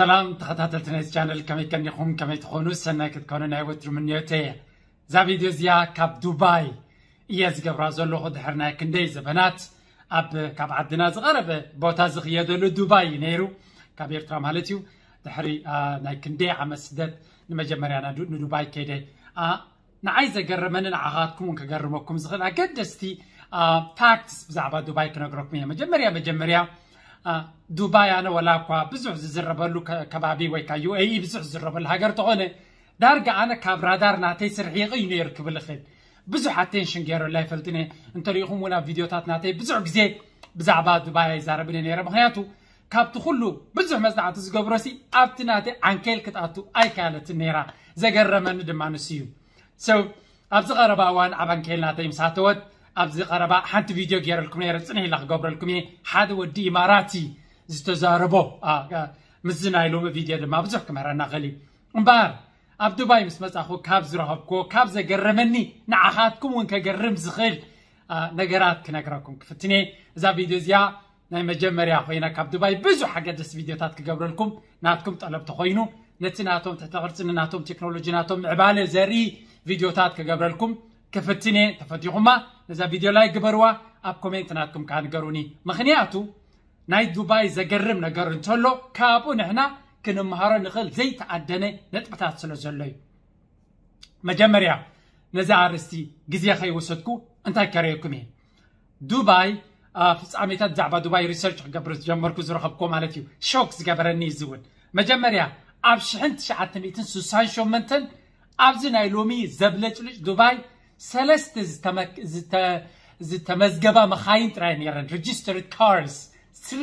سلام تخطات التنس چانل كمي كن يخوم كمي تخونو سنة كتكونو نايوة ترمنيو تيه زا فيديو زيا كاب دوباي إياز غبرازو لغو دهرنا كندي زبنات أب كاب عدنا زغرب بوتا زغيادو لو دوباي نيرو كاب يرترا مالتيو دهري ناي كندي عما سدد نمجا مريانا دو نو دوباي كيدي نعايزة غرمن العغاتكم ونكا غرموكم زغن أقدستي فاكتس بزعبا دوباي كنو غروكمي مجا مريا مجا مريا ዱባይ ኣነ ወላ እኳ ብዙሕ ዝዝረበሉ ከባቢ ወይካ ከዓ ዩኤኢ ብዙሕ ዝዝረበሉ ሃገር ተኾነ ዳርጋ ኣነ ካብ ራዳር ናተይ ስርሒቕ እዩ ነይሩ ክብል ኽእል ብዙሕ ኣቴንሽን ገይረላ ይፈልጥነ እንተሪኢኹም እውን ኣብ ቪድዮታት ናተይ ብዙሕ ግዜ ብዛዕባ ዱባይ ኣይዛረብኒ ነይረ ምክንያቱ ካብቲ ኩሉ ብዙሕ መፅናዕቲ ዝገብሮሲ ኣብቲ ናተይ ዓንኬል ክትኣቱ ኣይካለትን ነይራ ዘገረመኒ ድማ ንስ እዩ ሰው ኣብዚ ቀረባ እዋን ኣብ ዓንኬል ናተይ ምሳተወት ኣብዚ ቀረባ ሓንቲ ቪድዮ ገይረልኩም ነረ ፅንሒ ኢላ ክገብረልኩም እየ ሓደ ወዲ ኢማራቲ ዝተዛረቦ ምስ ናይ ሎሚ ቪድዮ ድማ ብዙሕ ክምህረና ኽእል እዩ እምበር ኣብ ዱባይ ምስ መጻኹ ካብ ዝረኸብክዎ ካብ ዘገርመኒ ንዓኻትኩም እውን ከገርም ዝኽእል ነገራት ክነግረኩም ክፍትኔ እዛ ቪድዮ እዚኣ ናይ መጀመርያ ኮይና ካብ ዱባይ ብዙሕ ሓገደስ ቪድዮታት ክገብረልኩም ናትኩም ጠለብቲ ኮይኑ ነቲ ናቶም ትሕቲ ቅርፂ ናቶም ቴክኖሎጂ ናቶም ምዕባለ ዘርኢ ቪድዮታት ክገብረልኩም كفتني تفتيحما نزا فيديو لايك قبروا اب كومنت ناتكم كان قروني مخنياتو ناي دبي زقرم نقر انتولو كابو نحنا كنمهارو نخل زي تعدني نتبتات سلو زلوي مجمريا نزا عرستي جزيا خي وسدكو انتاي كاريكم دبي ፍፃሜታት ዛዕባ ዱባይ ሪሰርች ክገብር ዝጀመርኩ ዝረኸብኮ ማለት እዩ ሾክ ዝገበረኒ ዝውን መጀመርያ ኣብ 1968 ኣብዚ ናይ ሎሚ ዘብለጭልጭ ሰለስተ ዝተመዝገባ መኻይን ጥራይ ነረን ሬጅስተርድ ካርስ ስሪ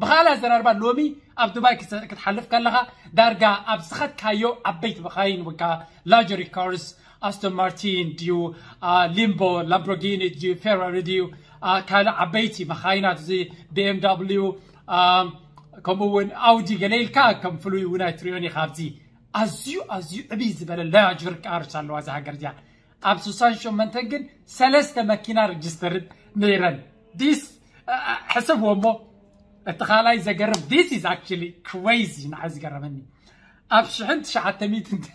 ብካልእ ኣዘራርባ ሎሚ ኣብ ዱባይ ክትሓልፍ ከለኻ ዳርጋ ኣብ ዝኸድካዮ ዓበይቲ መኻይን ወይከዓ ላጀሪ ካርስ ኣስቶን ማርቲን ድዩ ሊምቦ ላምብሮጊኒ ድዩ ፌራሪ ድዩ ካልእ ዓበይቲ መኻይናት እዚ ቢኤምw ከምኡ እውን ኣውዲ ገለ ኢልካ ከም ፍሉይ እውናይ ትሪዮን ኢኻ ኣብዚ ኣዝዩ ኣዝዩ ዕብይ ዝበለ ላጀር ካርስ ኣለዋ እዚ ሃገር እዚኣ ኣብ 68 ግን ሰለስተ መኪና ሬጅስተርድ ነይረን ዲስ ሕስብዎ እሞ እቲ ካልኣይ ዘገርም ዲስ ኢዝ ኣክቹሊ ክሬዚ ንዓ ዝገረመኒ ኣብ 1900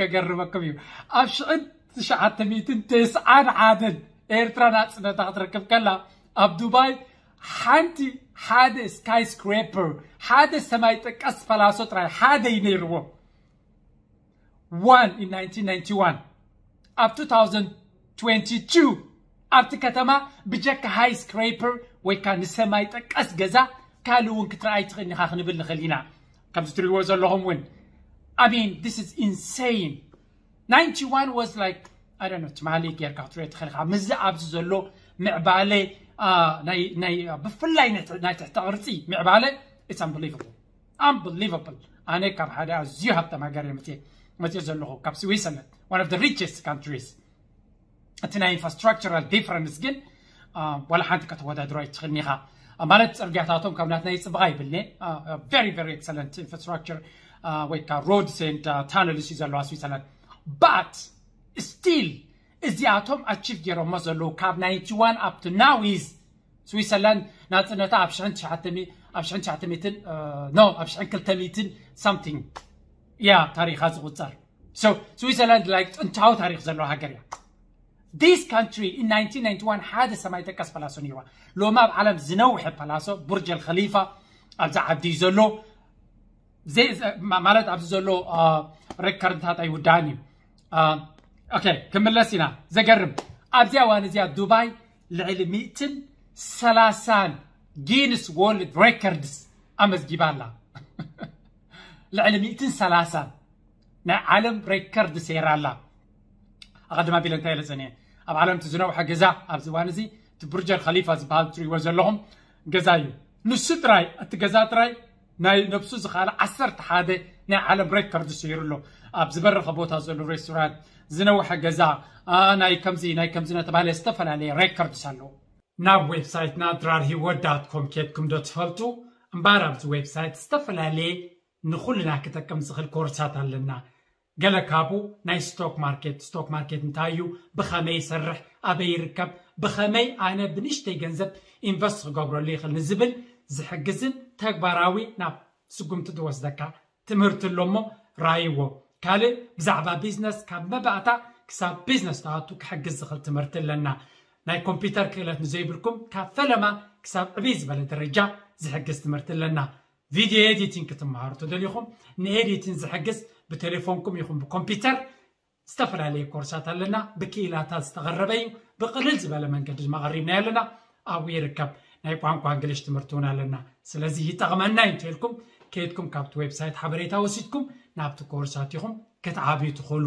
ከገርመኩም እዩ ኣብ 1991 ኤርትራ ናፅነታ ክትረክብ ከላ ኣብ ዱባይ ሓንቲ ሓደ ስካይ ስክሬፐር ሓደ ሰማይ ጠቀስ ፈላሶ ጥራይ ሓደ እዩ ነይርዎ One in 1991. Up 2022, after Katama, Bijaka High Scraper, we can semite a casgaza, Kaluun Katraiter in Hanibal Nahalina. Comes to rewards a long win. I mean, this is insane. 91 was like, I don't know, Tamali, Gerkat, Red Hara, Mizza Abzolo, Mirbale, uh, Nay, uh, Buffalina, Night it's unbelievable. Unbelievable. Anekar had as you have the Switzerland, اللي كاب سويسرلاند one of the richest countries እትና ኢንፍራስትራክቸራል ዲፈረንስ ግን ዋላ ሓንቲ ከተወዳድሮ ወዳድሮ ኣይትኽእልኒኻ ማለት ፅርግያታቶም ካብ ናትና ይፅብቓ ይብልኒ ቨሪ ቨሪ ኤክሰለንት ኢንፍራስትራክቸር ወይ ከዓ ሮድስ ኤንድ ታነልስ but still is the atom achieved your mother low ካብ 91 ኣብቲ ናዊዝ ስዊትዘርላንድ ናፅነታ ኣብ 9 ኣብ 9 ኖ ኣብ 200 something يا تاريخ هذا So Switzerland like انتهى تاريخ زلوا هاجر This country in 1991 حادث سماي تكس بلاسو نيروا لو ما بعلم زنوح بلاسو برج الخليفة أبز عبدي زلو زي مالت عبد زلو آه ريكارد هات أيو Okay آه أوكي كمل لسنا زقرب أبزيا وانزيا دبي لعلميتن سلاسان جينس وولد ريكوردز أمز جبالا لعلميتين سلاسة نا عالم ريكارد سير الله أقدم أبي لنتهي لسنة أب عالم تزنو حق جزا أب زوانزي تبرج الخليفة زبال تري لهم جزايو نسو تراي أتجزا تراي ناي نفسو زخال عصر تحادة نا عالم ريكارد سير له أب زبرخ بوتا زلو ريستوران زنو حق جزا آه ناي كمزي ناي كمزي نتبالي استفل عليه ريكارد نا ويب سايت سالو ናብ ዌብሳይትና ድራር كوم كيت كوم دوت ዶ ትፈልጡ እምበር سايت ዌብሳይት ዝተፈላለየ ንኹልና ክጠቅም ዝኽእል ኮርሳት ኣለና ገለ ካብኡ ናይ ስቶክ ማርኬት ስቶክ ማርኬት እንታይ እዩ ብኸመይ ይሰርሕ ኣበይ ይርከብ ብኸመይ ኣነ ብንእሽተይ ገንዘብ ኢንቨስት ክገብረሉ ይኽእል ንዝብል ዝሕግዝን ተግባራዊ ናብ ስጉምቲ ትወስደካ ትምህርቲ ኣሎ ሞ ራይዎ ካልእ ብዛዕባ ቢዝነስ ካብ መባእታ ክሳብ ቢዝነስ ተኣቱ ክሕግዝ ዝኽእል ትምህርቲ ኣለና ናይ ኮምፒተር ክእለት ንዘይብልኩም ካብ ፈለማ ክሳብ ዕብይ ዝበለ ደረጃ ዝሕግዝ ትምህርቲ ኣለና فيديو اديتين كتم مهارتو دول يخم نيديتين زحقس بتليفونكم يخم بكمبيوتر ዝተፈላለዩ ኮርሳት ኣለና ብክኢላታት ዝተቐረበ እዩ ብቕልል ዝበለ መንገዲ ድማ ቀሪብና ኣለና ኣብኡ ይርከብ ናይ ቋንቋ እንግሊሽ ትምህርቲ እውን ኣለና ስለዚ ይጠቕመና እዩ እንተልኩም ከይድኩም ካብቲ ዌብሳይት ሓበሬታ ወሲድኩም ናብቲ ኮርሳት ኢኹም ክትዓብዩ ትኽእሉ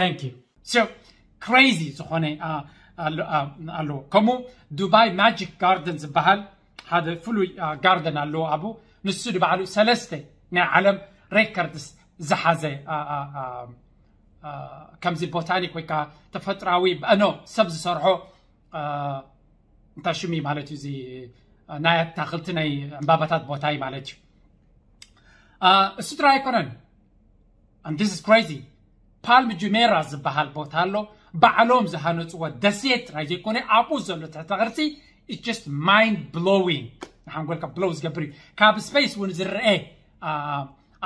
ታንክ ዩ ክሬዚ ዝኾነ ኣለዎ ከምኡ ዱባይ ማጂክ ጋርደን ዝበሃል ሓደ ፍሉይ ጋርደን ኣለዎ ኣብኡ ንሱ ድበዓሉ ሰለስተ ናይ ዓለም ሬከርድስ ዝሓዘ ከምዚ ቦታኒክ ወይ ከዓ ተፈጥራዊ ብአኖ ሰብ ዝሰርሖ እንታይ ሽሙ ማለት እዩ እዚ ናይ ኣታክልቲ ናይ ዕምባባታት ቦታ እዩ ማለት እዩ እሱ ጥራይ ኣይኮነን ዲስ ስ ክሬዚ ፓልም ጁሜራ ዝበሃል ቦታ ኣሎ ባዕሎም ዝሃነፅዎ ደሴት ጥራይ ዘይኮነ ኣብኡ ዘሎ ትሕተ ቅርፂ ኢትስ ጀስት ማይንድ ብሎዊንግ waxaan kolka blows ገብር እዩ ካብ space island, ዝርአ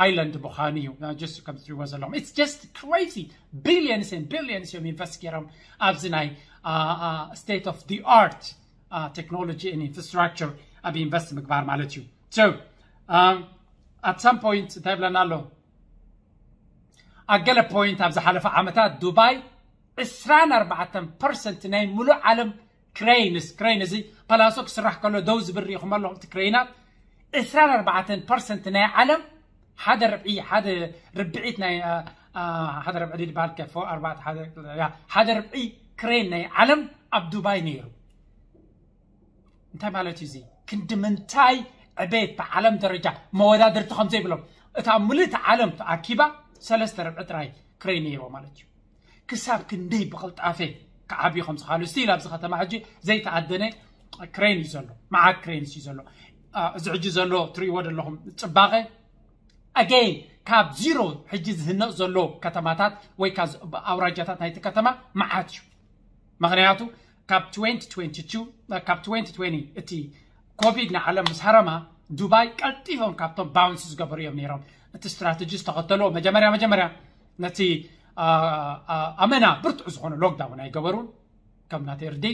island ምዃኑ እዩ just ከም ትሪእዎ ዘለኹም it's just crazy billions and billions እዮም ኢንቨስት ገይሮም ኣብዚ state of the art uh, technology and infrastructure ኣብ ኢንቨስት ምግባር ማለት so um, at some point እንታይ ብለና ኣሎ point, ገለ ፖይንት ኣብ ዝሓለፈ 24 percent ናይ ሙሉእ ዓለም كرينس كرينزي بلاسوك سرح كله دوز بري خمر لهم تكرينات إثنان أربعة برسنت نا علم هذا ربعي هذا ربعيتنا آه، آه، هذا ربع دي بالك فوق أربعة هذا هذا ربعي كرين نا علم عبد دبي نيرو انت ما له تزي كنت من تاي عبيت بعلم درجة مواد درت خمسة بلوم تعملت علم أكيبا سلست ربع تراي كرين نيرو ما له تزي كساب كندي بخلت عفيف ክዓቢ ከም ዝኽኣሉ ስቲል ኣብ ከተማ ሕጂ ዘይተዓደነ ክሬን እዩ ዘሎ መዓግ ክሬንስ እዩ ዘሎ እዚ ሕጂ ዘሎ ትርእይዎ ዘለኹም ፅባቐ ኣገይን ካብ ዚሮ ሕጂ ዝህነፅ ዘሎ ከተማታት ወይ ኣውራጃታት ናይቲ ከተማ መዓት እዩ ምክንያቱ ካብ 2022 ካብ 2020 እቲ ኮቪድ ንዓለም ምስ ሃረማ ዱባይ ቀልጢፎም ካብቶም ባውንስ ዝገበሩ እዮም ነይሮም እቲ ስትራተጂ ዝተኸተሎ መጀመርያ መጀመርያ ነቲ ኣመና ብርቱዕ ዝኾነ ሎክዳውን ኣይገበሩን ከም ናተርዲ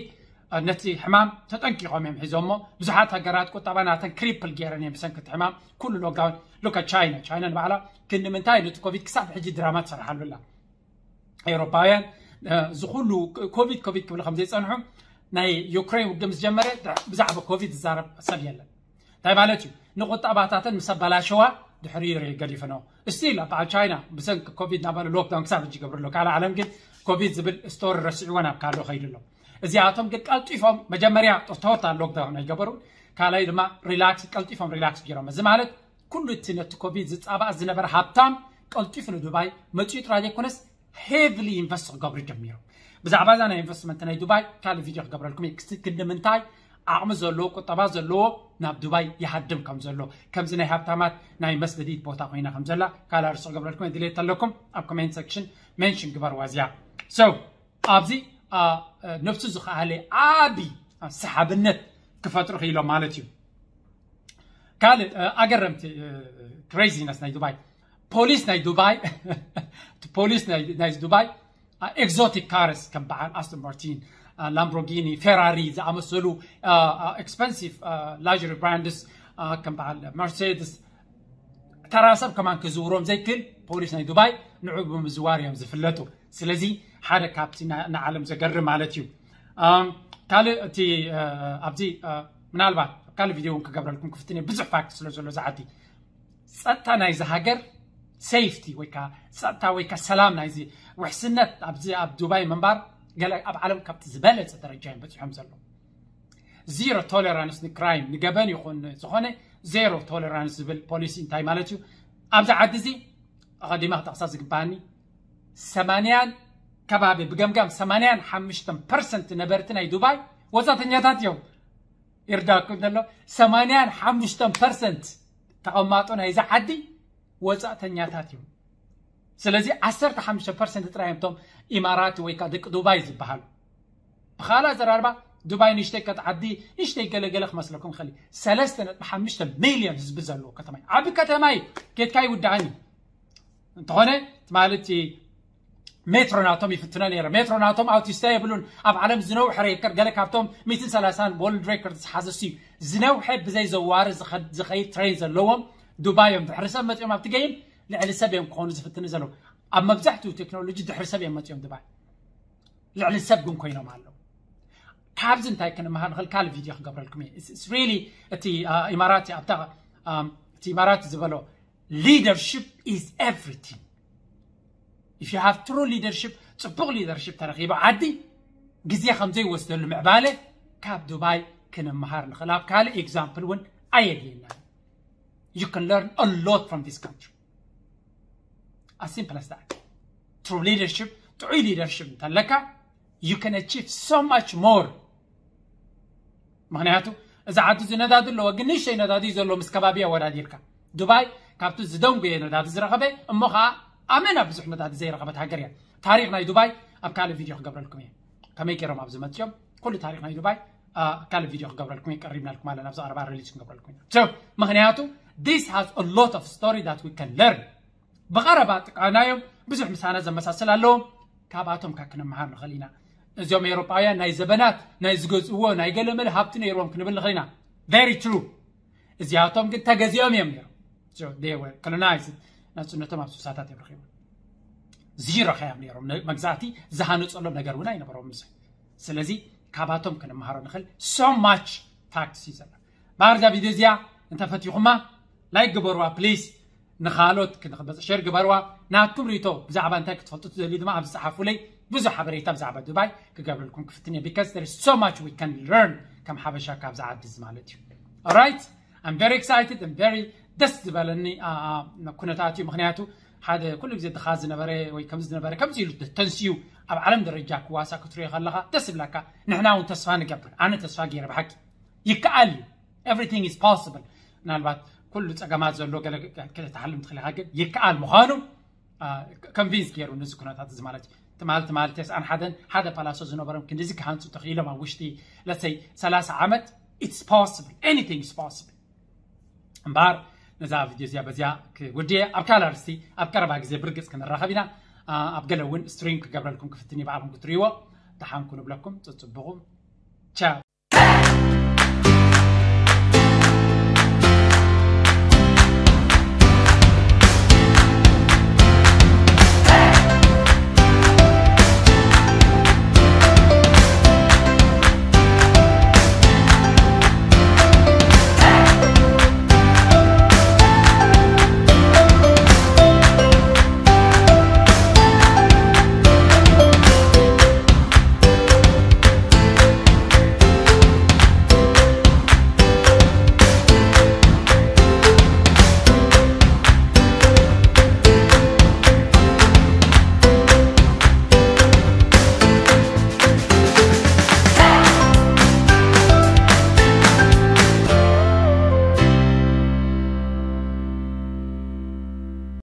ነቲ ሕማም ተጠንቂቖም እዮም ሒዞሞ ብዙሓት ሃገራት ቁጠባ ናተን ክሪፕል ገይረን እዮም ብሰንኪቲ ሕማም ኩሉ ሎክዳውን ሎካ ቻይና ቻይና ንባዕላ ግን ንምንታይ ነቲ ኮቪድ ክሳብ ሕጂ ድራማ ትሰርሓሉላ ኤውሮፓውያን እዚ ኩሉ ኮቪድ ኮቪድ ክብሉ ከም ዘይፀንሑ ናይ ዩክሬን ውግእ ምስ ጀመረ ብዛዕባ ኮቪድ ዝዛረብ ሰብ የለን እንታይ ማለት እዩ ንቁጠባታትን ምስ ኣባላሸዋ ድሕሪኡ ገዲፈኖ ስቲል ኣብ በዓል ቻይና ብሰንኪ ኮቪድ ናባሉ ሎክዳውን ክሳብ ሕጂ ገብሩ ኣሎ ካልእ ዓለም ግን ኮቪድ ዝብል ስቶር ረሲዕዎ ናብ ካልኦ ከይዱ ኣሎ እዚኣቶም ግን ቀልጢፎም መጀመርያ ቶታ ሎክዳውን ኣይገበሩን ካልኣይ ድማ ሪላክስ ቀልጢፎም ሪላክስ ገይሮም እዚ ማለት ኩሉ እቲ ነቲ ኮቪድ ዝፃባእ ዝነበረ ሃብታም ቀልጢፉ ንዱባይ መፅኡ ጥራ ዘይኮነስ ሄቭሊ ኢንቨስት ክገብሩ ጀሚሩ ብዛዕባ እዛ ናይ ኢንቨስትመንት ናይ ዱባይ ካልእ ቪድዮ ክገብረልኩም እየ ክስቲ ክንዲ ምንታይ عقم زلو قطبا زلو ناب دبي يحدم كم زلو كم زنا هبتامات ناي مسبديت بوتا قينا كم زلا قال ارسو قبلكم ديليت لكم اب كومنت سكشن منشن قبر وازيا سو so, ابزي نفس زخاله ابي سحابنت كفاترو خيلو مالتي قال اقرمت كريزي ناس ناي دبي بوليس ناي دبي بوليس ناي دبي اكزوتيك كارس كم بعد استون مارتين ላምቦርጊኒ ፌራሪ ዝኣመሰሉ ኤክስፐንሲቭ ላጀሪ ብራንድስ ከም በዓል መርሴድስ ተራ ሰብ ከማን ክዝውሮም ዘይክእል ፖሊስ ናይ ዱባይ ንዑ ብምዝዋር እዮም ዝፍለጡ ስለዚ ሓደ ካብቲ ንዓለም ዘገርም ማለት እዩ ካልእ እቲ ኣብዚ ምናልባት ካልእ ቪድዮ እውን ክገብረልኩም ክፍትን ብዙሕ ፋክት ስለ ዘሎ ዝዓዲ ፀጥታ ናይዚ ሃገር ሴፍቲ ወይ ከዓ ፀጥታ ወይ ከዓ ሰላም ናይዚ ውሕስነት ኣብዚ ኣብ ዱባይ ምንባር ገለ ኣብ ዓለም ካብቲ ዝበለፀ ደረጃ እዮም በፂሖም ዘሎ ዚሮ ቶለራንስ ንክራይም ንገበን ይኹን ዝኾነ ዜሮ ቶለራንስ ዝብል ፖሊሲ እንታይ ማለት እዩ ኣብዛ ዓዲ እዚ ኣቐዲማ ክጠቕሳ ዝግባአኒ ሰማንያን ከባቢ ብገምጋም ሰማንያን ሓሙሽተን ፐርሰንት ነበርቲ ናይ ዱባይ ወፃእተኛታት እዮም ይርዳኩም ዘሎ ሰማንያን ሓሙሽተን ፐርሰንት ተቐማጦ ናይዛ ዓዲ ወፃእተኛታት እዮም سلازي أسرت حمشة فرسنت ترايمتم إمارات ويكادك دبي زبحال بخالة زراربة دبي نشتك كت عدي نشتك قلق قلق مسلكم خلي سلستنا حمشة مليون زبزلو كتماي عبي كتماي كيت كاي ودعني انت هنا تمالتي مترو ناتوم يفتنا نيرا مترو ناتوم او تستيبلون اب عالم زنو حري كر قلق عبتوم ميتن سلاسان بولد ريكورد حاسسي زنو حب زي زوار زخد زخي ترين زلوهم دبي يوم متعوم عبتقين ልዕሊ ሰብ እዮም ክኾኑ ዝፍትኑ ዘለዉ ኣብ መብዛሕትኡ ቴክኖሎጂ ድሕሪ ሰብ እዮም መፅኦም ድባይ ልዕሊ ሰብ ግን ኮይኖም ኣለዉ ካብዚ እንታይ ክንምሃር ንኽእል ካልእ ቪድዮ ክገብረልኩም እየ ሪሊ እቲ ኢማራት ኣብታ እቲ ኢማራት ዝበሎ ሊደርሽፕ ኢዝ ኤቭሪቲንግ ኢፍ ዩ ሃቭ ትሩ ሊደርሽፕ ፅቡቕ ሊደርሽፕ ተረኺቡ ዓዲ ግዜ ከም ዘይወስደሉ ምዕባለ ካብ ዱባይ ክንምሃር ንኽእል ኣብ ካልእ ኤግዛምፕል እውን ኣየድልየና ዩ ከን ለርን ኣ ሎት ፍሮም ዲስ ካንትሪ As simple as that. Through leadership, through leadership تلك you can achieve so much more. مغنياتو إذا عادت زندادو لو قنيش شيء ندادي زلو مسكبابية ورا ديركا دبي كابتو زدون بيه ندادي زرقبة أمو خا أمنا بزح ندادي زي رقبة هاجريا تاريخنا دبي أبكال فيديو قبل لكم إياه كما يكرم أبو زمتشم كل تاريخنا دبي أبكال فيديو قبل لكم إياه قربنا لكم على نفس أربع ريليشن قبل لكم إياه so مغنياتو this has a lot of story that we can learn ብቐረባ ጥቃናዮም ብዙሕ ምሳና ዘመሳሰል ኣለዎም ካብኣቶም ካ ክነመሃር ንኽእል ኢና እዚኦም ኤውሮጳውያን ናይ ዘበናት ናይ ዝገዝእዎ ናይ ገለ መለ ሃብቲ ነይሮም ክንብል ንኽእል ኢና ቨሪ ትሩ እዚኣቶም ግን ተገዚኦም እዮም ነይሮም ኮሎናይዝ ናፅነቶም ኣብ ስሳታት እዮም ረኺቦም ዝረኸዮም ነይሮም መግዛእቲ ዝሃነፀሎም ነገር እውን ኣይነበሮም ብዙሕ ስለዚ ካብኣቶም ክንመሃሮ ንኽእል ሶ ማች ታክስ እዩ ዘሎ ባህርዛ ቪድዮ እዚያ እንተፈቲኹማ ላይክ ግበርዋ ፕሊዝ نخالوت كنخبز شرق بروا ناتم ريتو بزعبا انت كتفلطت زليد ما بزحفو لي بزو حبريتا بزعبا دبي كقبل لكم كفتني because there is so much we can learn كم حبشا كابزعب دزمالتي alright I'm very excited and very دستبال اني آه آه كنتاتي مخنياتو حد كل زي دخاز نبري ويكمز نبري كم زيلو تنسيو اب علم درجاك واسا كتري خلقها دستبلاك نحنا ونتصفان قبل انا تصفاك يربحك يكالي everything is possible نالبات كل تجمعات زلو قال كده تعلم تخلي حاجة يك آل مخانو كونفينس كيرو نزك هنا تاتز مالت تمال تمال تيس أن حدا حدا بلاش زنو برام كن نزك هانس تخيله ما وشتي let's say سلاس عمت it's possible anything is possible بار نزاف فيديو زيا بزيا كودي أبكار أرسي أبكار باك زي برجس كن الرهابينا أبقال وين سترينك قبل لكم كفتني بعضهم كتريوا تحان كونوا بلكم تطبقوا تشاو